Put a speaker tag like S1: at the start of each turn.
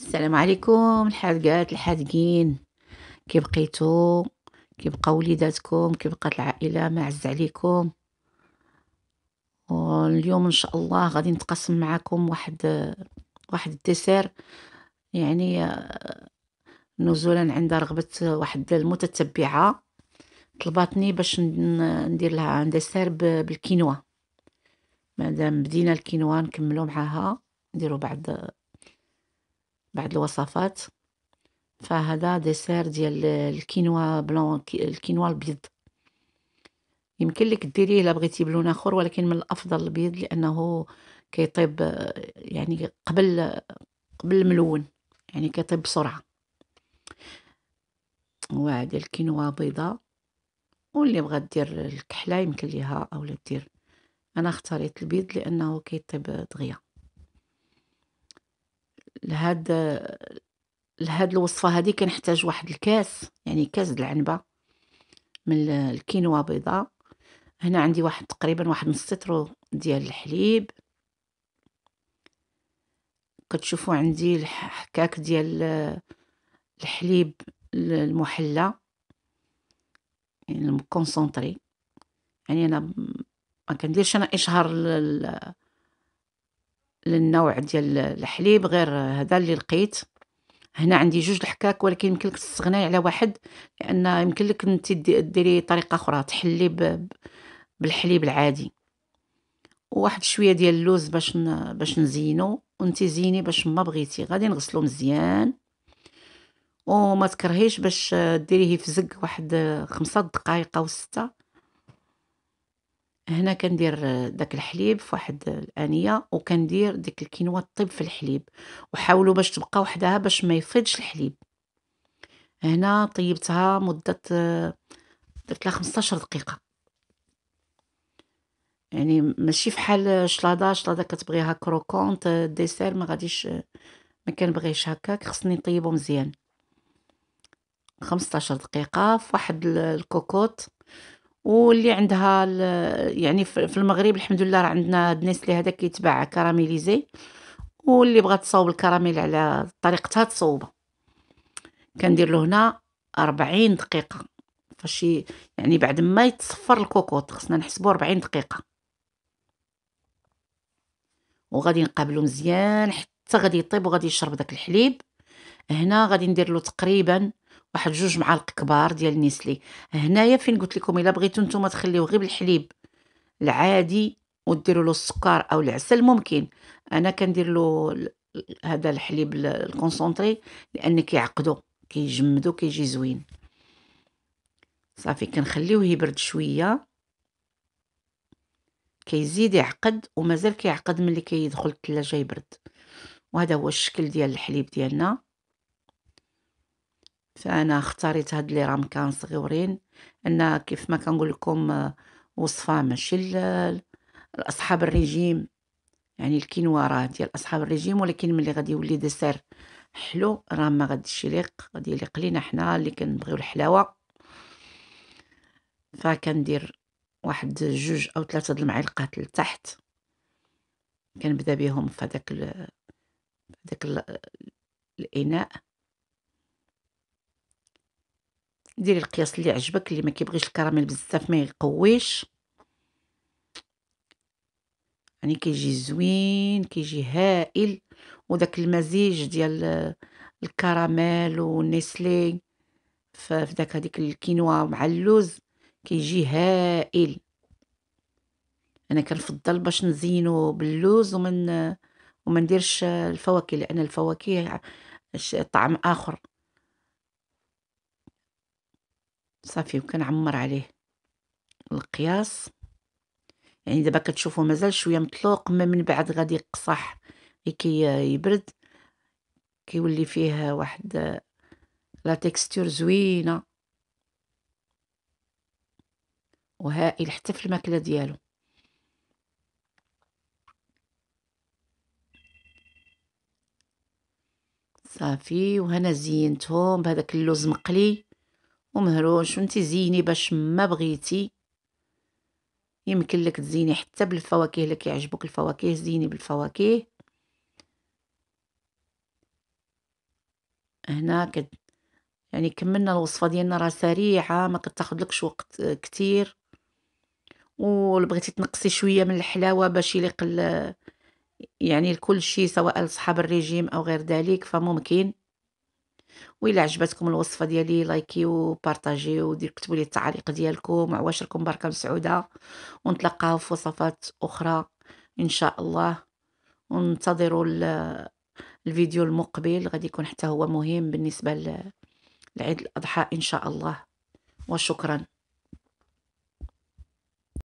S1: السلام عليكم الحادقات الحادقين كيف بقيتو كيبقى وليداتكم كيبقات العائله ما عز عليكم واليوم ان شاء الله غادي نتقاسم معكم واحد واحد الدسير يعني نزولا عند رغبه واحد المتتبعه طلباتني باش ندير لها ان ديسير بالكينوا مادام بدينا الكينوا نكملو معاها نديرو بعض بعض الوصفات فهذا ديسير ديال الكينوا بلون الكينوا البيض يمكن لك ديريه الا بغيتي بلون اخر ولكن من الافضل البيض لانه كيطيب يعني قبل قبل الملون يعني كيطيب بسرعه وهذه الكينوا بيضه واللي بغات دير الكحله يمكن ليها اولا دير انا اختاريت البيض لانه كيطيب دغيا لهاد لهاد الوصفة هذه كنحتاج واحد الكاس يعني كاس العنبة من الكينوا بيضاء هنا عندي واحد تقريبا واحد نص لتر ديال الحليب كتشوفوا عندي الحكاك ديال الحليب المحلى يعني المكونسونطري يعني انا ما كنديرش انا اشهار للنوع ديال الحليب غير هذا اللي لقيت هنا عندي جوج الحكاك ولكن يمكن لك تستغني على واحد لان يمكن لك انت ديري طريقه اخرى تحلي بالحليب العادي وواحد شويه ديال اللوز باش باش نزينو وانت زيني باش ما بغيتي غادي نغسلو مزيان وما تكرهيش باش ديريه يفزق واحد خمسة دقائق او ستة هنا كندير داك الحليب في واحد الانيه وكندير ديك الكينوا طيب في الحليب وحاولوا باش تبقى وحدها باش ما يفيضش الحليب هنا طيبتها مده درت لها 15 دقيقه يعني ماشي فحال شلاضه شلاضه كتبغيها كروكونت ديسير ما غاديش ما كنبغيش هكاك خصني نطيبو مزيان 15 دقيقه في واحد الكوكوط واللي عندها يعني في المغرب الحمد لله راه عندنا الناس اللي هذا كيتباع كراميليزي واللي بغات تصاوب الكراميل على طريقتها تصوبه كندير له هنا 40 دقيقه فاش يعني بعد ما يتصفر الكوكوط خصنا نحسبو 40 دقيقه وغادي نقابلو مزيان حتى غادي يطيب وغادي يشرب داك الحليب هنا غادي ندير له تقريبا واحد جوج معالق كبار ديال نيسلي هنايا فين قلت لكم الا بغيتو نتوما تخليوه غير بالحليب العادي وديروا له السكر او العسل ممكن انا كندير له هذا الحليب الكونسونطري لان كيعقدو كيجمدو كيجي زوين صافي كنخليوه يبرد شويه كيزيد يعقد ومازال كيعقد ملي كيدخل الثلاجه يبرد وهذا هو الشكل ديال الحليب ديالنا فانا اختاريت هاد لي راهم كان صغيورين ان كيف ما كنقول لكم آه، وصفه ماشي لاصحاب الرجيم يعني الكينوا راه ديال اصحاب الرجيم ولكن ملي غادي يولي ديسير حلو راه ما غاديش يليق غادي يليق لينا حنا اللي كنبغيو الحلاوه فكندير واحد جوج او ثلاثه د المعلقات لتحت كنبدا بهم فداك داك الاناء ديري القياس اللي عجبك اللي ما كيبغيش الكراميل بزاف ما يقويش يعني كيجي زوين كيجي هائل وداك المزيج ديال الكراميل والنسلي في داك هذيك الكينوا مع اللوز كيجي هائل انا كنفضل باش نزينو باللوز ومن وما نديرش الفواكه لان الفواكه طعم اخر صافي وكنعمر عليه القياس يعني دابا كتشوفوا مازال شويه مطلوق ما من بعد غادي يقصح كي يبرد كيولي فيه واحد لا تيكستور زوينه وهائل حتى في الماكله ديالو صافي وهنا زينتهم بهذاك اللوز مقلي ومهروش وانت زيني باش ما بغيتي يمكن لك تزيني حتى بالفواكه لك كيعجبوك الفواكه زيني بالفواكه هنا كد يعني كملنا الوصفه ديالنا راه سريعه ما كتاخذلكش وقت آه، كتير وبغيتي تنقصي شويه من الحلاوه باش يليق يعني لكل شيء سواء لصحاب الريجيم او غير ذلك فممكن وإلا عجبتكم الوصفه ديالي لايكيو بارطاجيو ودير كتبوا لي التعليق ديالكم وعواشركم راكم بركه مسعوده ونتلقاو في وصفات اخرى ان شاء الله وانتظروا الفيديو المقبل غادي يكون حتى هو مهم بالنسبه لعيد الاضحى ان شاء الله وشكرا